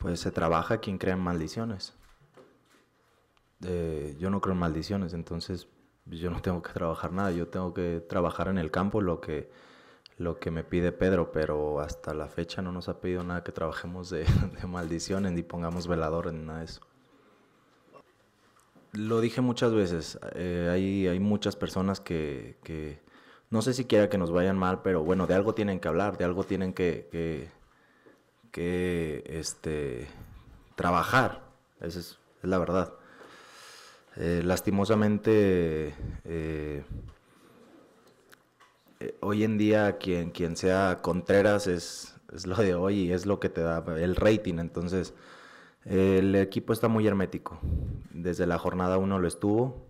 Pues se trabaja quien crea en maldiciones. Eh, yo no creo en maldiciones, entonces yo no tengo que trabajar nada, yo tengo que trabajar en el campo lo que, lo que me pide Pedro, pero hasta la fecha no nos ha pedido nada que trabajemos de, maldiciones ni pongamos velador en nada de eso. Lo dije muchas veces, eh, hay, muchas personas que, no sé siquiera que nos vayan mal, pero bueno, de algo tienen que hablar, de algo tienen que que este, trabajar, esa es, la verdad. Eh, lastimosamente, eh, eh, hoy en día quien, quien sea Contreras es, lo de hoy y es lo que te da el rating. Entonces, el equipo está muy hermético. Desde la jornada uno lo estuvo.